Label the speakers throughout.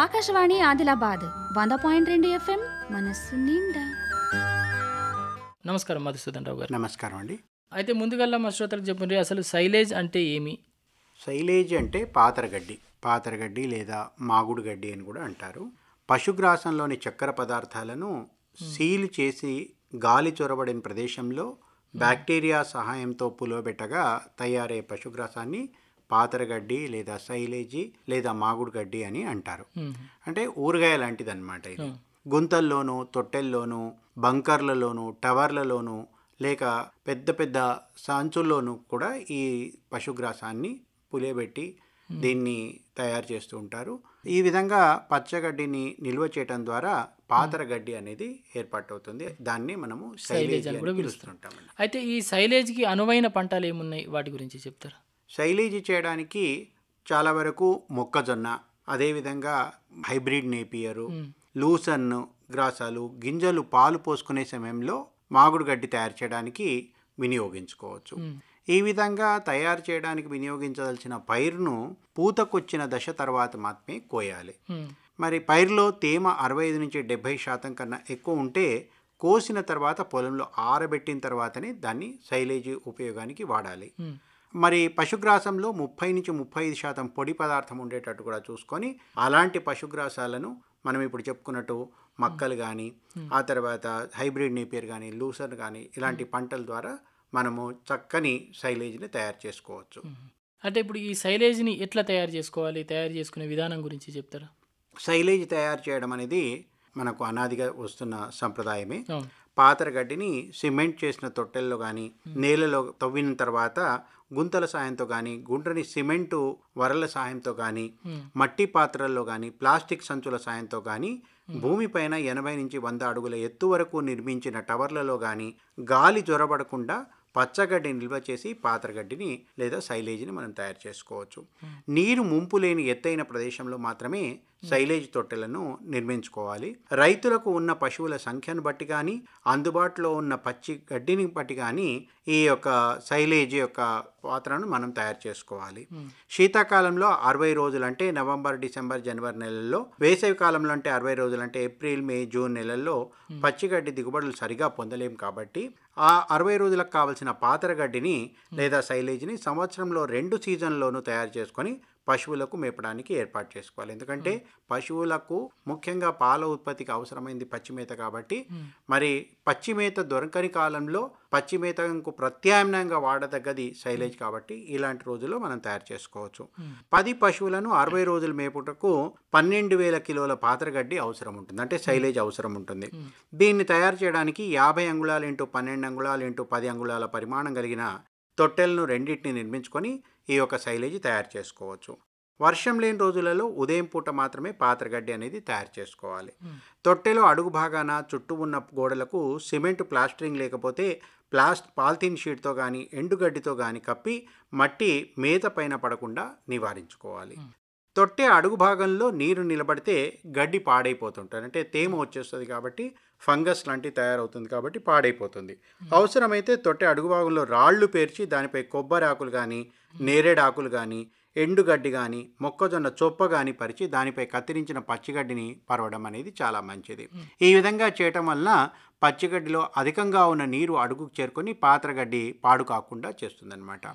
Speaker 1: ఆకాశవాణి ఆదిలాబాద్ వంద పాయింట్ రెండు
Speaker 2: ఎఫ్ఎం మనస్సు నిండా నమస్కారం మధుసూదన్ రావు గారు నమస్కారం అండి అయితే ముందుగల్లా మా శ్రోతలు చెప్పండి అసలు సైలేజ్ అంటే ఏమి
Speaker 1: సైలేజ్ అంటే పాతరగడ్డి పాతరగడ్డి లేదా మాగుడు గడ్డి అని కూడా అంటారు పశుగ్రాసంలోని చక్కెర పదార్థాలను సీల్ చేసి గాలి చొరబడిన ప్రదేశంలో బ్యాక్టీరియా సహాయంతో పులోబెట్టగా తయారయ్యే పశుగ్రాసాన్ని పాతరగడ్డి లేదా సైలేజీ లేదా మాగుడు గడ్డి అని అంటారు అంటే ఊరగాయ లాంటిది అనమాట ఇది గుంతల్లోనూ తొట్టెల్లోనూ బంకర్లలోనూ టవర్లలోనూ లేక పెద్ద పెద్ద సంచుల్లోనూ కూడా ఈ పశుగ్రాసాన్ని పులియబెట్టి దీన్ని తయారు చేస్తూ ఉంటారు ఈ విధంగా పచ్చగడ్డిని నిల్వ చేయడం ద్వారా పాతర గడ్డి అనేది ఏర్పాటవుతుంది దాన్ని మనము సైలేజ్ అని కూడా పిలుస్తుంటాం
Speaker 2: అయితే ఈ సైలేజ్కి అనువైన పంటలు ఏమున్నాయి వాటి గురించి చెప్తారా
Speaker 1: శైలేజీ చేయడానికి చాలా వరకు మొక్కజొన్న అదేవిధంగా హైబ్రిడ్ నేపియరు లూసన్ గ్రాసాలు గింజలు పాలు పోసుకునే సమయంలో మాగుడు గడ్డి తయారు చేయడానికి వినియోగించుకోవచ్చు ఈ విధంగా తయారు చేయడానికి వినియోగించదలసిన పైరును పూతకొచ్చిన దశ తర్వాత మాత్రమే కోయాలి మరి పైరులో తేమ అరవై ఐదు నుంచి డెబ్బై శాతం కన్నా ఎక్కువ ఉంటే కోసిన తర్వాత పొలంలో ఆరబెట్టిన తర్వాతనే దాన్ని సైలేజీ ఉపయోగానికి వాడాలి మరి పశుగ్రాసంలో ముప్పై నుంచి ముప్పై ఐదు శాతం పొడి పదార్థం ఉండేటట్టు కూడా చూసుకొని అలాంటి పశుగ్రాసాలను మనం ఇప్పుడు చెప్పుకున్నట్టు మక్కలు కానీ ఆ తర్వాత హైబ్రిడ్ నేపియర్ కానీ లూసర్ కానీ ఇలాంటి పంటల ద్వారా మనము చక్కని సైలేజ్ని తయారు చేసుకోవచ్చు
Speaker 2: అంటే ఇప్పుడు ఈ సైలేజ్ని ఎట్లా తయారు చేసుకోవాలి తయారు చేసుకునే విధానం గురించి చెప్తారా
Speaker 1: సైలేజ్ తయారు చేయడం అనేది మనకు అనాదిగా వస్తున్న సంప్రదాయమే పాత్ర గడ్డిని సిమెంట్ చేసిన తొట్టెల్లో కానీ hmm. నేలలో తవ్విన తర్వాత గుంతల సాయంతో కానీ గుండ్రని సిమెంటు వరల సాయంతో కానీ hmm. మట్టి పాత్రల్లో కానీ ప్లాస్టిక్ సంచుల సాయంతో కానీ hmm. భూమిపైన ఎనభై నుంచి వంద అడుగుల ఎత్తు వరకు నిర్మించిన టవర్లలో కానీ గాలి జ్వరబడకుండా పచ్చగడ్డిని నిల్వ చేసి పాత్రగడ్డిని లేదా సైలేజ్ని మనం తయారు చేసుకోవచ్చు నీరు ముంపు లేని ఎత్తైన ప్రదేశంలో మాత్రమే సైలేజ్ తొట్టెలను నిర్మించుకోవాలి రైతులకు ఉన్న పశువుల సంఖ్యను బట్టి కానీ అందుబాటులో ఉన్న పచ్చి గడ్డిని బట్టి కానీ ఈ యొక్క సైలేజ్ యొక్క పాత్రను మనం తయారు చేసుకోవాలి శీతాకాలంలో అరవై రోజులు అంటే నవంబర్ డిసెంబర్ జనవరి నెలల్లో వేసవి కాలంలో అంటే అరవై రోజులు అంటే ఏప్రిల్ మే జూన్ నెలల్లో పచ్చిగడ్డి దిగుబడులు సరిగా పొందలేము కాబట్టి ఆ అరవై రోజులకు కావలసిన పాతరగడ్డిని లేదా సైలేజ్ని సంవత్సరంలో రెండు సీజన్లోనూ తయారు చేసుకొని పశువులకు మేపడానికి ఏర్పాటు చేసుకోవాలి ఎందుకంటే పశువులకు ముఖ్యంగా పాల ఉత్పత్తికి అవసరమైంది పచ్చిమేత కాబట్టి మరి పచ్చిమేత దొరకని కాలంలో పచ్చిమేతకు ప్రత్యామ్నాయంగా వాడదగ్గది శైలేజ్ కాబట్టి ఇలాంటి రోజుల్లో మనం తయారు చేసుకోవచ్చు పది పశువులను అరవై రోజుల మేపుటకు పన్నెండు వేల కిలోల పాత్రగడ్డి అవసరం ఉంటుంది అంటే శైలేజ్ అవసరం ఉంటుంది దీన్ని తయారు చేయడానికి యాభై అంగుళాలు ఇంటూ పన్నెండు అంగుళాలు ఇంటూ పది అంగుళాల పరిమాణం కలిగిన తొట్టెలను రెండింటిని నిర్మించుకొని ఈ యొక్క శైలేజీ తయారు చేసుకోవచ్చు వర్షం లేని రోజులలో ఉదయం పూట మాత్రమే పాత్రగడ్డి అనేది తయారు చేసుకోవాలి తొట్టెలో అడుగు భాగాన చుట్టూ ఉన్న గోడలకు సిమెంట్ ప్లాస్టరింగ్ లేకపోతే ప్లాస్ట్ పాలిథిన్ షీట్తో కానీ ఎండుగడ్డితో కానీ కప్పి మట్టి మేత పైన పడకుండా నివారించుకోవాలి తొట్టె అడుగు భాగంలో నీరు నిలబడితే గడ్డి పాడైపోతుంటుంది అంటే తేమ వచ్చేస్తుంది కాబట్టి ఫంగస్ లాంటివి తయారవుతుంది కాబట్టి పాడైపోతుంది అవసరమైతే తొట్టె అడుగు భాగంలో రాళ్లు పేర్చి దానిపై కొబ్బరి ఆకులు కానీ నేరేడు ఆకులు కానీ ఎండుగడ్డి కానీ మొక్కజొన్న చొప్ప కానీ పరిచి దానిపై కత్తిరించిన పచ్చిగడ్డిని పరవడం అనేది చాలా మంచిది ఈ విధంగా చేయటం వలన పచ్చిగడ్డిలో అధికంగా ఉన్న నీరు అడుగుకు చేరుకొని పాత్రగడ్డి పాడు కాకుండా చేస్తుందన్నమాట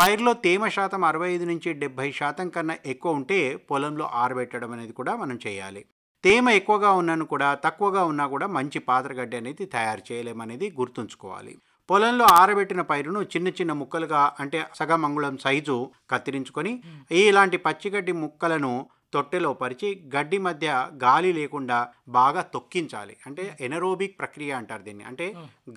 Speaker 1: పైరులో తేమ శాతం అరవై ఐదు నుంచి డెబ్బై శాతం కన్నా ఎక్కువ ఉంటే పొలంలో ఆరబెట్టడం అనేది కూడా మనం చేయాలి తేమ ఎక్కువగా ఉన్నను కూడా తక్కువగా ఉన్నా కూడా మంచి పాత్రగడ్డి అనేది తయారు చేయలేమనేది గుర్తుంచుకోవాలి పొలంలో ఆరబెట్టిన పైరును చిన్న చిన్న ముక్కలుగా అంటే సగం అంగుళం సైజు కత్తిరించుకొని ఇలాంటి పచ్చిగడ్డి ముక్కలను తొట్టెలో పరిచి గడ్డి మధ్య గాలి లేకుండా బాగా తొక్కించాలి అంటే ఎనరోబిక్ ప్రక్రియ అంటారు దీన్ని అంటే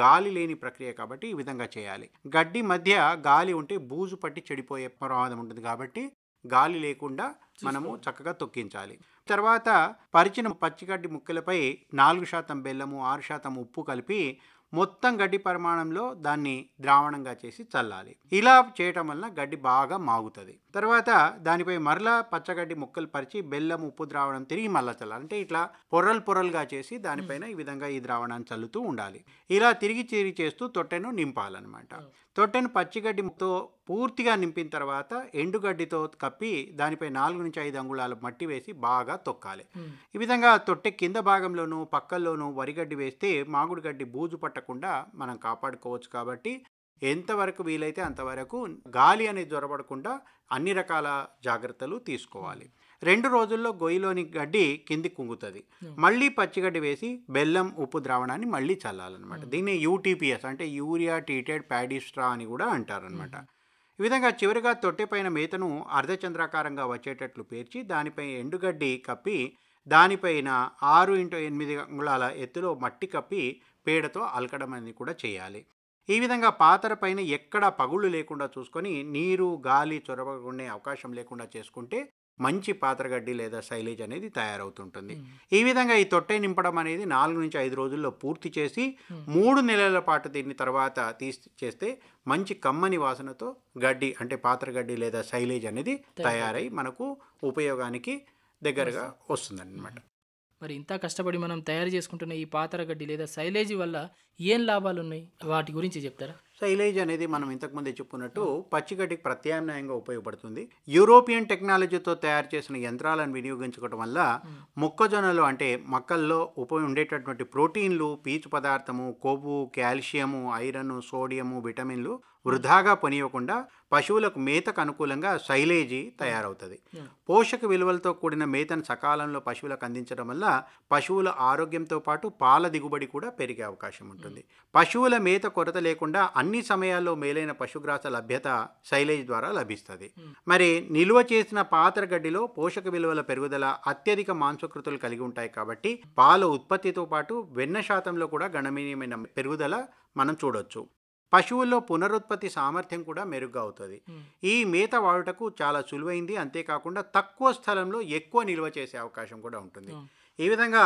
Speaker 1: గాలి లేని ప్రక్రియ కాబట్టి ఈ విధంగా చేయాలి గడ్డి మధ్య గాలి ఉంటే బూజు పట్టి చెడిపోయే ప్రమాదం ఉంటుంది కాబట్టి గాలి లేకుండా మనము చక్కగా తొక్కించాలి తర్వాత పరిచిన పచ్చిగడ్డి ముక్కలపై నాలుగు శాతం బెల్లము ఆరు శాతం ఉప్పు కలిపి మొత్తం గడ్డి పరిమాణంలో దాన్ని ద్రావణంగా చేసి చల్లాలి ఇలా చేయటం వలన గడ్డి బాగా మాగుతుంది తర్వాత దానిపై మరలా పచ్చగడ్డి ముక్కలు పరిచి బెల్లం ఉప్పు ద్రావణం తిరిగి మళ్ళా చల్లాలి అంటే ఇట్లా పొరలు పొరలుగా చేసి దానిపైన ఈ విధంగా ఈ ద్రావణాన్ని చల్లుతూ ఉండాలి ఇలా తిరిగి చిరిగి చేస్తూ తొట్టెను నింపాలన్నమాట తొట్టెను పచ్చిగడ్డితో పూర్తిగా నింపిన తర్వాత ఎండుగడ్డితో కప్పి దానిపై నాలుగు నుంచి ఐదు అంగుళాల మట్టి వేసి బాగా తొక్కాలి ఈ విధంగా తొట్టె కింద భాగంలోనూ పక్కల్లోనూ వరిగడ్డి వేస్తే మామిడి గడ్డి బూజు పట్టకుండా మనం కాపాడుకోవచ్చు కాబట్టి ఎంతవరకు వీలైతే అంతవరకు గాలి అనేది జ్వరపడకుండా అన్ని రకాల జాగ్రత్తలు తీసుకోవాలి రెండు రోజుల్లో గొయ్యిలోని గడ్డి కింది కుంగుతుంది hmm. మళ్ళీ పచ్చిగడ్డి వేసి బెల్లం ఉప్పు ద్రావణాన్ని మళ్ళీ చల్లాలన్నమాట hmm. దీన్ని యూటీపీఎస్ అంటే యూరియా టీటెడ్ ప్యాడిస్ట్రా అని కూడా అంటారనమాట hmm. ఈ విధంగా చివరిగా తొట్టెపైన మేతను అర్ధచంద్రాకారంగా వచ్చేటట్లు పేర్చి దానిపై ఎండుగడ్డి కప్పి దానిపైన ఆరు ఇంటూ ఎనిమిది అంగుళాల ఎత్తులో మట్టి కప్పి పేడతో అలకడం అనేది కూడా చేయాలి ఈ విధంగా పాత్ర పైన ఎక్కడా పగుళ్ళు లేకుండా చూసుకొని నీరు గాలి చొరవకుండే అవకాశం లేకుండా చేసుకుంటే మంచి పాత్రగడ్డి లేదా సైలేజ్ అనేది తయారవుతుంటుంది ఈ విధంగా ఈ తొట్టె నింపడం అనేది నాలుగు నుంచి ఐదు రోజుల్లో పూర్తి చేసి మూడు నెలల పాటు దీన్ని తర్వాత తీసి చేస్తే మంచి కమ్మని వాసనతో గడ్డి అంటే పాత్రగడ్డి లేదా సైలేజ్ అనేది తయారై మనకు ఉపయోగానికి దగ్గరగా వస్తుందన్నమాట
Speaker 2: మరి ఇంత కష్టపడి మనం తయారు చేసుకుంటున్న ఈ పాతర గడ్డి లేదా సైలేజ్ వల్ల ఏం లాభాలు ఉన్నాయి వాటి గురించి చెప్తారా సైలేజ్
Speaker 1: అనేది మనం ఇంతకుముందే చెప్పుకున్నట్టు పచ్చిగడ్డికి ప్రత్యామ్నాయంగా ఉపయోగపడుతుంది యూరోపియన్ టెక్నాలజీతో తయారు చేసిన యంత్రాలను వినియోగించుకోవడం వల్ల మొక్కజొన్నలు అంటే మొక్కల్లో ఉప ఉండేటటువంటి ప్రోటీన్లు పీచు పదార్థము కొవ్వు కాల్షియము ఐరన్ సోడియము విటమిన్లు వృధాగా పనియకుండా పశువులకు మేతకు అనుకూలంగా సైలేజీ తయారవుతుంది పోషక విలువలతో కూడిన మేతను సకాలంలో పశువులకు అందించడం వల్ల పశువుల ఆరోగ్యంతో పాటు పాల దిగుబడి కూడా పెరిగే అవకాశం ఉంటుంది పశువుల మేత కొరత లేకుండా అన్ని సమయాల్లో మేలైన పశుగ్రాస లభ్యత సైలేజ్ ద్వారా లభిస్తుంది మరి నిల్వ చేసిన పాత్ర గడ్డిలో పోషక విలువల పెరుగుదల అత్యధిక మాంసకృతులు కలిగి ఉంటాయి కాబట్టి పాల ఉత్పత్తితో పాటు వెన్న శాతంలో కూడా గణనీయమైన పెరుగుదల మనం చూడవచ్చు పశువుల్లో పునరుత్పత్తి సామర్థ్యం కూడా మెరుగ్గా అవుతుంది ఈ మేత వాడుటకు చాలా సులువైంది అంతేకాకుండా తక్కువ స్థలంలో ఎక్కువ నిల్వ చేసే అవకాశం కూడా ఉంటుంది ఈ విధంగా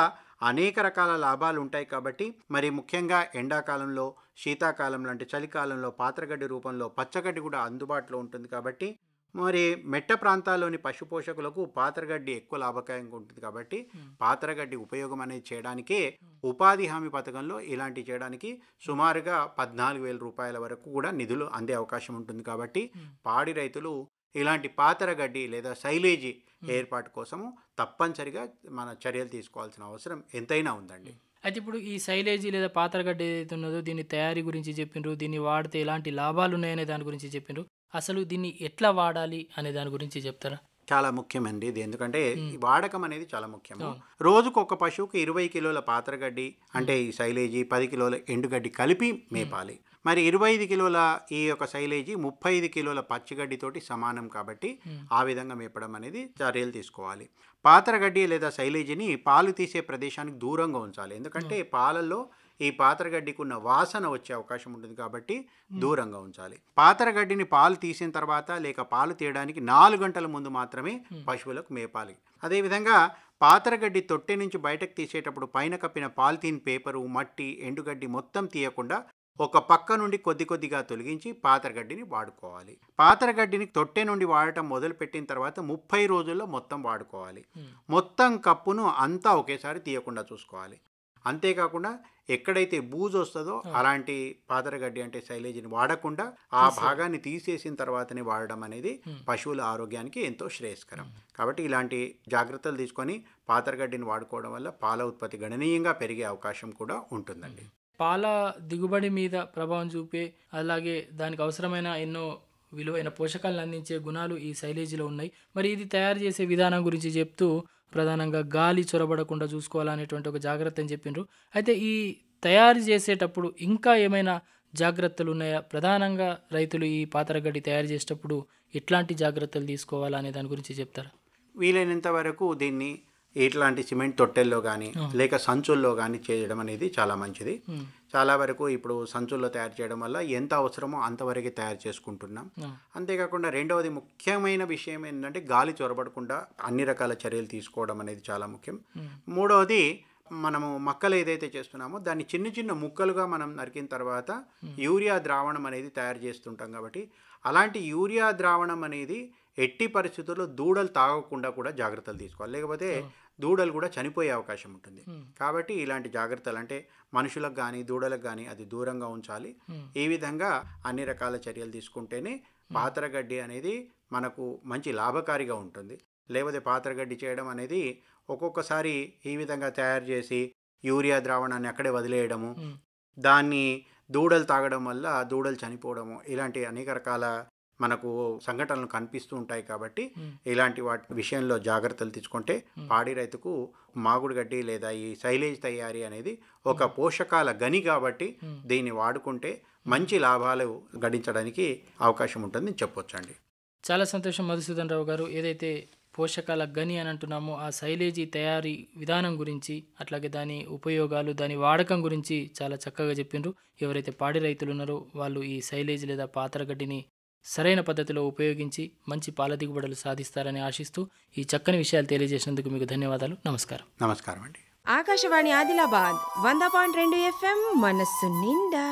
Speaker 1: అనేక రకాల లాభాలు ఉంటాయి కాబట్టి మరి ముఖ్యంగా ఎండాకాలంలో శీతాకాలం లాంటి చలికాలంలో పాత్రగడ్డి రూపంలో పచ్చగడ్డి కూడా అందుబాటులో ఉంటుంది కాబట్టి మరి మెట్ట ప్రాంతాల్లోని పశుపోషకులకు పోషకులకు పాత్రగడ్డి ఎక్కువ లాభకాయంగా ఉంటుంది కాబట్టి hmm. పాత్రగడ్డి ఉపయోగం అనేది చేయడానికే ఉపాధి హామీ పథకంలో ఇలాంటి చేయడానికి సుమారుగా పద్నాలుగు వేల రూపాయల వరకు కూడా నిధులు అందే అవకాశం ఉంటుంది కాబట్టి hmm. పాడి రైతులు ఇలాంటి పాతరగడ్డి లేదా సైలేజీ hmm. ఏర్పాటు కోసము తప్పనిసరిగా మన చర్యలు తీసుకోవాల్సిన అవసరం ఎంతైనా ఉందండి
Speaker 2: అయితే ఇప్పుడు ఈ సైలేజీ లేదా పాతరగడ్డి ఏదైతే ఉన్నదో దీని తయారీ గురించి చెప్పిండ్రు దీన్ని వాడితే ఎలాంటి లాభాలు ఉన్నాయనే దాని గురించి చెప్పిండ్రు అసలు దీన్ని ఎట్లా వాడాలి అనే దాని గురించి చెప్తారా
Speaker 1: చాలా ముఖ్యమండి ఇది ఎందుకంటే వాడకం అనేది చాలా ముఖ్యం రోజుకు ఒక పశువుకి ఇరవై కిలోల పాత్రగడ్డి అంటే ఈ శైలేజీ పది కిలోల ఎండుగడ్డి కలిపి మేపాలి మరి ఇరవై ఐదు కిలోల ఈ యొక్క శైలేజీ ముప్పై ఐదు కిలోల పచ్చిగడ్డితోటి సమానం కాబట్టి ఆ విధంగా మేపడం అనేది చర్యలు తీసుకోవాలి పాతరగడ్డి లేదా శైలేజీని పాలు తీసే ప్రదేశానికి దూరంగా ఉంచాలి ఎందుకంటే పాలల్లో ఈ పాతరగడ్డికి ఉన్న వాసన వచ్చే అవకాశం ఉంటుంది కాబట్టి దూరంగా ఉంచాలి పాతరగడ్డిని పాలు తీసిన తర్వాత లేక పాలు తీయడానికి నాలుగు గంటల ముందు మాత్రమే పశువులకు మేపాలి అదేవిధంగా పాతరగడ్డి తొట్టె నుంచి బయటకు తీసేటప్పుడు పైన కప్పిన పాలిథీన్ పేపరు మట్టి ఎండుగడ్డి మొత్తం తీయకుండా ఒక పక్క నుండి కొద్ది కొద్దిగా తొలగించి పాతరగడ్డిని వాడుకోవాలి పాతరగడ్డిని తొట్టె నుండి వాడటం మొదలుపెట్టిన తర్వాత ముప్పై రోజుల్లో మొత్తం వాడుకోవాలి మొత్తం కప్పును అంతా ఒకేసారి తీయకుండా చూసుకోవాలి అంతేకాకుండా ఎక్కడైతే బూజు వస్తుందో అలాంటి పాదరగడ్డి అంటే సైలేజీని వాడకుండా ఆ భాగాన్ని తీసేసిన తర్వాతనే వాడడం అనేది పశువుల ఆరోగ్యానికి ఎంతో శ్రేయస్కరం కాబట్టి ఇలాంటి జాగ్రత్తలు తీసుకొని పాతరగడ్డిని వాడుకోవడం వల్ల పాల ఉత్పత్తి గణనీయంగా పెరిగే అవకాశం కూడా ఉంటుందండి
Speaker 2: పాల దిగుబడి మీద ప్రభావం చూపే అలాగే దానికి అవసరమైన ఎన్నో విలువైన పోషకాలను అందించే గుణాలు ఈ శైలేజీలో ఉన్నాయి మరి ఇది తయారు చేసే విధానం గురించి చెప్తూ ప్రధానంగా గాలి చొరబడకుండా చూసుకోవాలనేటువంటి ఒక జాగ్రత్త అని చెప్పిండ్రు అయితే ఈ తయారు చేసేటప్పుడు ఇంకా ఏమైనా జాగ్రత్తలు ఉన్నాయా ప్రధానంగా రైతులు ఈ పాతరగడ్డి తయారు చేసేటప్పుడు ఎట్లాంటి జాగ్రత్తలు తీసుకోవాలనే దాని గురించి చెప్తారా
Speaker 1: వీలైనంత వరకు దీన్ని ఇట్లాంటి సిమెంట్ తొట్టెల్లో కానీ లేక సంచుల్లో కానీ చేయడం అనేది చాలా మంచిది చాలా వరకు ఇప్పుడు సంచుల్లో తయారు చేయడం వల్ల ఎంత అవసరమో అంతవరకు తయారు చేసుకుంటున్నాం అంతేకాకుండా రెండవది ముఖ్యమైన విషయం ఏంటంటే గాలి చొరబడకుండా అన్ని రకాల చర్యలు తీసుకోవడం అనేది చాలా ముఖ్యం మూడవది మనము మొక్కలు ఏదైతే చేస్తున్నామో దాన్ని చిన్న చిన్న ముక్కలుగా మనం నరికిన తర్వాత యూరియా ద్రావణం అనేది తయారు చేస్తుంటాం కాబట్టి అలాంటి యూరియా ద్రావణం అనేది ఎట్టి పరిస్థితుల్లో దూడలు తాగకుండా కూడా జాగ్రత్తలు తీసుకోవాలి లేకపోతే దూడలు కూడా చనిపోయే అవకాశం ఉంటుంది కాబట్టి ఇలాంటి జాగ్రత్తలు అంటే మనుషులకు కానీ దూడలకు కానీ అది దూరంగా ఉంచాలి ఈ విధంగా అన్ని రకాల చర్యలు తీసుకుంటేనే పాత్రగడ్డి అనేది మనకు మంచి లాభకారిగా ఉంటుంది లేకపోతే పాత్రగడ్డి చేయడం అనేది ఒక్కొక్కసారి ఈ విధంగా తయారు చేసి యూరియా ద్రావణాన్ని అక్కడే వదిలేయడము దాన్ని దూడలు తాగడం వల్ల దూడలు చనిపోవడము ఇలాంటి అనేక రకాల మనకు సంఘటనలు కనిపిస్తూ ఉంటాయి కాబట్టి ఇలాంటి వాటి విషయంలో జాగ్రత్తలు తీసుకుంటే పాడి రైతుకు మాగుడు గడ్డి లేదా ఈ సైలేజ్ తయారీ అనేది ఒక పోషకాల గని కాబట్టి దీన్ని వాడుకుంటే మంచి లాభాలు గడించడానికి అవకాశం ఉంటుందని చెప్పొచ్చండి
Speaker 2: చాలా సంతోషం మధుసూదన్ రావు గారు ఏదైతే పోషకాల గని అని అంటున్నామో ఆ శైలేజీ తయారీ విధానం గురించి అట్లాగే దాని ఉపయోగాలు దాని వాడకం గురించి చాలా చక్కగా చెప్పిండ్రు ఎవరైతే పాడి రైతులు ఉన్నారో వాళ్ళు ఈ సైలేజ్ లేదా పాత్రగడ్డిని సరైన పద్ధతిలో ఉపయోగించి మంచి పాల దిగుబడులు సాధిస్తారని ఆశిస్తూ ఈ చక్కని విషయాలు తెలియజేసినందుకు మీకు ధన్యవాదాలు నమస్కారం నమస్కారం అండి ఆకాశవాణి ఆదిలాబాద్ వంద పాయింట్ రెండు ఎఫ్ఎం మనస్సు నిండా